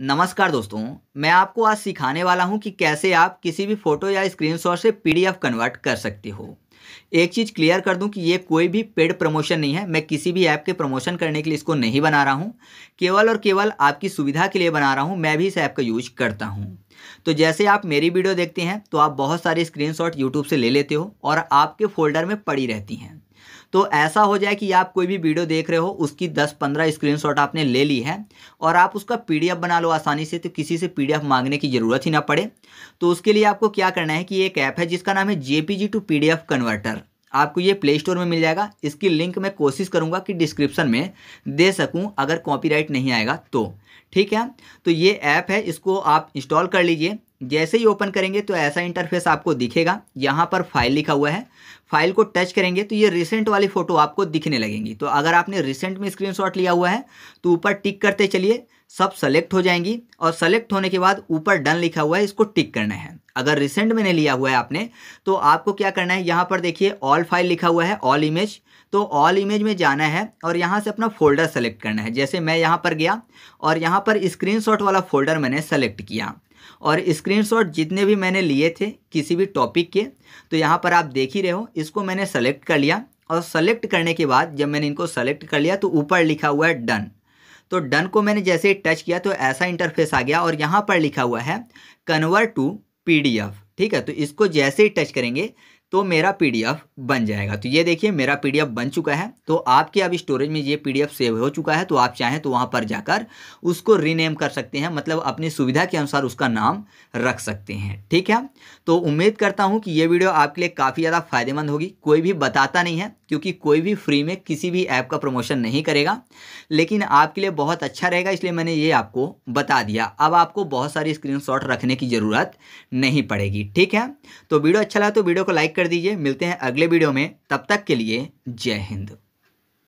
नमस्कार दोस्तों मैं आपको आज सिखाने वाला हूं कि कैसे आप किसी भी फ़ोटो या स्क्रीनशॉट से पीडीएफ कन्वर्ट कर सकते हो एक चीज़ क्लियर कर दूं कि ये कोई भी पेड प्रमोशन नहीं है मैं किसी भी ऐप के प्रमोशन करने के लिए इसको नहीं बना रहा हूं केवल और केवल आपकी सुविधा के लिए बना रहा हूं मैं भी इस ऐप का यूज करता हूं तो जैसे आप मेरी वीडियो देखते हैं तो आप बहुत सारी स्क्रीनशॉट यूट्यूब से ले लेते हो और आपके फोल्डर में पड़ी रहती हैं तो ऐसा हो जाए कि आप कोई भी वीडियो देख रहे हो उसकी 10-15 स्क्रीनशॉट आपने ले ली है और आप उसका पीडीएफ बना लो आसानी से तो किसी से पीडीएफ मांगने की ज़रूरत ही ना पड़े तो उसके लिए आपको क्या करना है कि एक ऐप है जिसका नाम है जे टू पी कन्वर्टर आपको ये प्ले स्टोर में मिल जाएगा इसकी लिंक मैं कोशिश करूँगा कि डिस्क्रिप्शन में दे सकूँ अगर कॉपीराइट नहीं आएगा तो ठीक है तो ये ऐप है इसको आप इंस्टॉल कर लीजिए जैसे ही ओपन करेंगे तो ऐसा इंटरफेस आपको दिखेगा यहाँ पर फाइल लिखा हुआ है फाइल को टच करेंगे तो ये रिसेंट वाली फ़ोटो आपको दिखने लगेंगी तो अगर आपने रिसेंट में स्क्रीनशॉट लिया हुआ है तो ऊपर टिक करते चलिए सब सेलेक्ट हो जाएंगी और सेलेक्ट होने के बाद ऊपर डन लिखा हुआ है इसको टिक करना है अगर रिसेंट में नहीं लिया हुआ है आपने तो आपको क्या करना है यहाँ पर देखिए ऑल फाइल लिखा हुआ है ऑल इमेज तो ऑल इमेज में जाना है और यहाँ से अपना फोल्डर सेलेक्ट करना है जैसे मैं यहाँ पर गया और यहाँ पर स्क्रीनशॉट वाला फोल्डर मैंने सेलेक्ट किया और स्क्रीनशॉट जितने भी मैंने लिए थे किसी भी टॉपिक के तो यहाँ पर आप देख ही रहे हो इसको मैंने सेलेक्ट कर लिया और सेलेक्ट करने के बाद जब मैंने इनको सेलेक्ट कर लिया तो ऊपर लिखा हुआ है डन तो डन को मैंने जैसे ही टच किया तो ऐसा इंटरफेस आ गया और यहाँ पर लिखा हुआ है कन्वर्ट टू पी ठीक है तो इसको जैसे ही टच करेंगे तो मेरा पीडीएफ बन जाएगा तो ये देखिए मेरा पीडीएफ बन चुका है तो आपके अब स्टोरेज में ये पीडीएफ सेव हो चुका है तो आप चाहें तो वहाँ पर जाकर उसको रीनेम कर सकते हैं मतलब अपनी सुविधा के अनुसार उसका नाम रख सकते हैं ठीक है तो उम्मीद करता हूँ कि ये वीडियो आपके लिए काफ़ी ज़्यादा फायदेमंद होगी कोई भी बताता नहीं है क्योंकि कोई भी फ्री में किसी भी ऐप का प्रमोशन नहीं करेगा लेकिन आपके लिए बहुत अच्छा रहेगा इसलिए मैंने ये आपको बता दिया अब आपको बहुत सारी स्क्रीनशॉट रखने की ज़रूरत नहीं पड़ेगी ठीक है तो वीडियो अच्छा लगा तो वीडियो को लाइक कर दीजिए मिलते हैं अगले वीडियो में तब तक के लिए जय हिंद